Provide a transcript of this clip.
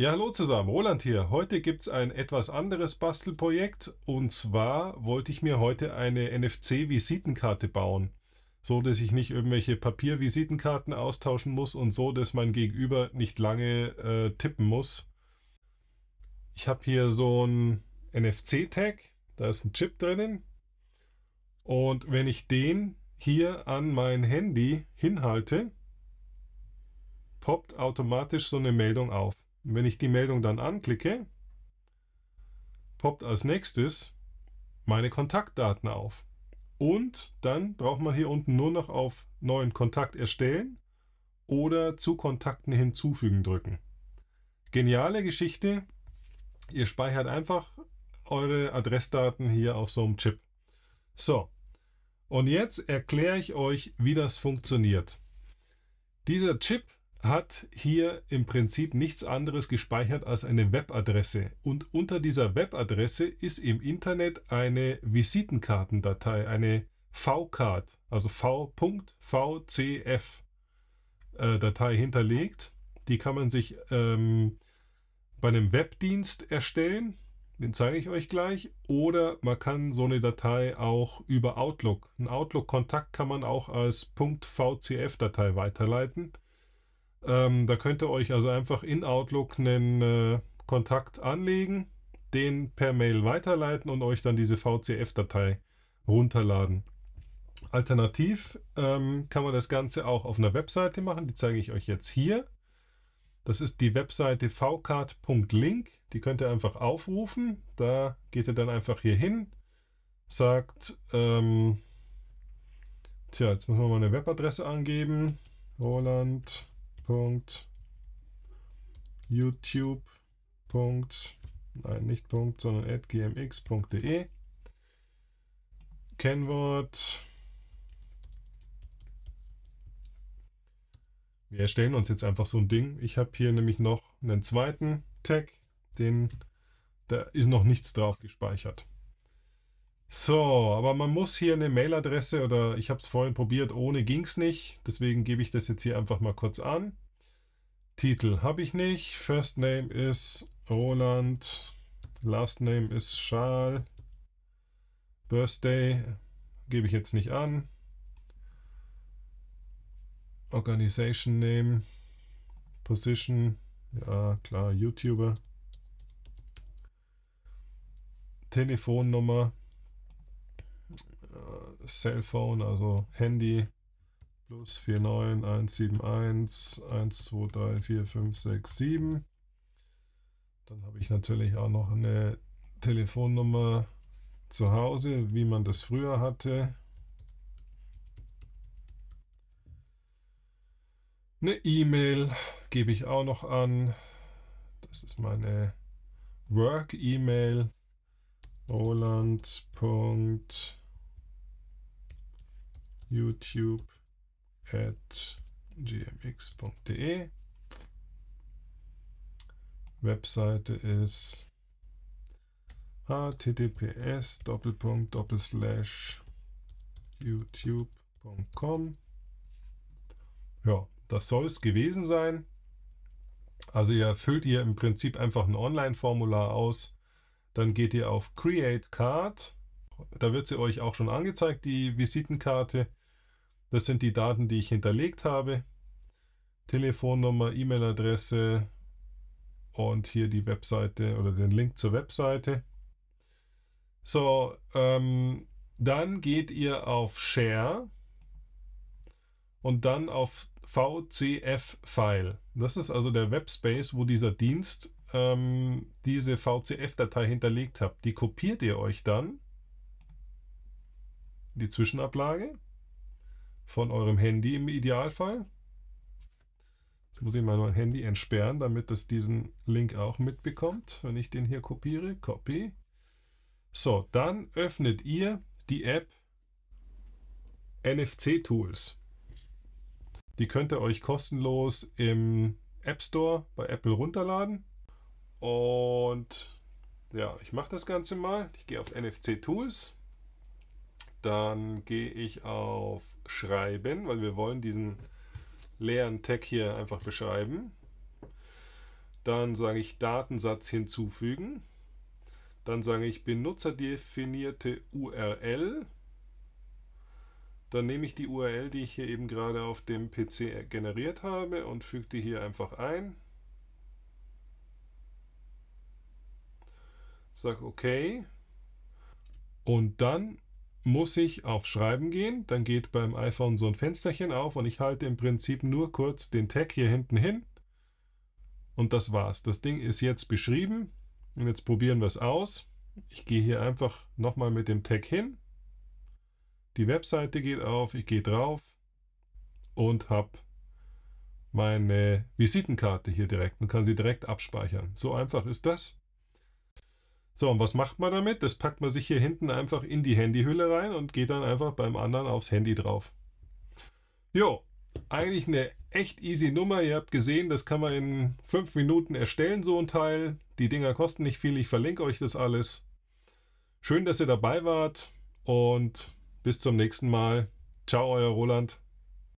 Ja, hallo zusammen, Roland hier. Heute gibt es ein etwas anderes Bastelprojekt und zwar wollte ich mir heute eine NFC-Visitenkarte bauen, so dass ich nicht irgendwelche Papier-Visitenkarten austauschen muss und so, dass mein Gegenüber nicht lange äh, tippen muss. Ich habe hier so ein NFC-Tag, da ist ein Chip drinnen und wenn ich den hier an mein Handy hinhalte, poppt automatisch so eine Meldung auf wenn ich die Meldung dann anklicke, poppt als nächstes meine Kontaktdaten auf. Und dann braucht man hier unten nur noch auf neuen Kontakt erstellen oder zu Kontakten hinzufügen drücken. Geniale Geschichte. Ihr speichert einfach eure Adressdaten hier auf so einem Chip. So, und jetzt erkläre ich euch, wie das funktioniert. Dieser Chip hat hier im Prinzip nichts anderes gespeichert als eine Webadresse. Und unter dieser Webadresse ist im Internet eine Visitenkartendatei, eine V-Card, also V.VCF-Datei äh, hinterlegt. Die kann man sich ähm, bei einem Webdienst erstellen. Den zeige ich euch gleich. Oder man kann so eine Datei auch über Outlook. Ein Outlook-Kontakt kann man auch als .vcf-Datei weiterleiten. Ähm, da könnt ihr euch also einfach in Outlook einen äh, Kontakt anlegen, den per Mail weiterleiten und euch dann diese VCF-Datei runterladen. Alternativ ähm, kann man das Ganze auch auf einer Webseite machen, die zeige ich euch jetzt hier. Das ist die Webseite vcard.link, die könnt ihr einfach aufrufen. Da geht ihr dann einfach hier hin, sagt, ähm, tja, jetzt müssen wir mal eine Webadresse angeben, Roland Punkt. YouTube. Punkt. Nein, nicht Punkt, sondern gmx.de. Kennwort. Wir erstellen uns jetzt einfach so ein Ding. Ich habe hier nämlich noch einen zweiten Tag, den da ist noch nichts drauf gespeichert. So, aber man muss hier eine Mailadresse oder ich habe es vorhin probiert, ohne ging es nicht. Deswegen gebe ich das jetzt hier einfach mal kurz an. Titel habe ich nicht. First Name ist Roland. Last Name ist Charles. Birthday gebe ich jetzt nicht an. Organization Name. Position. Ja, klar, YouTuber. Telefonnummer Cellphone, also Handy, plus 49 Dann habe ich natürlich auch noch eine Telefonnummer zu Hause, wie man das früher hatte. Eine E-Mail gebe ich auch noch an. Das ist meine Work-E-Mail. Roland youtube.gmx.de. Webseite ist https doppelpunkt doppelslash youtube.com. Ja, das soll es gewesen sein. Also ihr füllt ihr im Prinzip einfach ein Online-Formular aus. Dann geht ihr auf Create Card. Da wird sie euch auch schon angezeigt, die Visitenkarte. Das sind die Daten, die ich hinterlegt habe. Telefonnummer, E-Mail-Adresse und hier die Webseite oder den Link zur Webseite. So, ähm, dann geht ihr auf Share und dann auf VCF-File. Das ist also der Webspace, wo dieser Dienst ähm, diese VCF-Datei hinterlegt hat. Die kopiert ihr euch dann, die Zwischenablage von eurem Handy im Idealfall. Jetzt muss ich mal mein Handy entsperren, damit das diesen Link auch mitbekommt, wenn ich den hier kopiere. Copy. So, dann öffnet ihr die App NFC Tools. Die könnt ihr euch kostenlos im App Store bei Apple runterladen. Und ja, ich mache das Ganze mal. Ich gehe auf NFC Tools. Dann gehe ich auf Schreiben, weil wir wollen diesen leeren Tag hier einfach beschreiben. Dann sage ich Datensatz hinzufügen. Dann sage ich benutzerdefinierte URL. Dann nehme ich die URL, die ich hier eben gerade auf dem PC generiert habe und füge die hier einfach ein. Sag OK. Und dann muss ich auf Schreiben gehen, dann geht beim iPhone so ein Fensterchen auf und ich halte im Prinzip nur kurz den Tag hier hinten hin und das war's. Das Ding ist jetzt beschrieben und jetzt probieren wir es aus. Ich gehe hier einfach nochmal mit dem Tag hin. Die Webseite geht auf, ich gehe drauf und habe meine Visitenkarte hier direkt und kann sie direkt abspeichern. So einfach ist das. So, und was macht man damit? Das packt man sich hier hinten einfach in die Handyhülle rein und geht dann einfach beim anderen aufs Handy drauf. Jo, eigentlich eine echt easy Nummer. Ihr habt gesehen, das kann man in fünf Minuten erstellen, so ein Teil. Die Dinger kosten nicht viel. Ich verlinke euch das alles. Schön, dass ihr dabei wart und bis zum nächsten Mal. Ciao, euer Roland.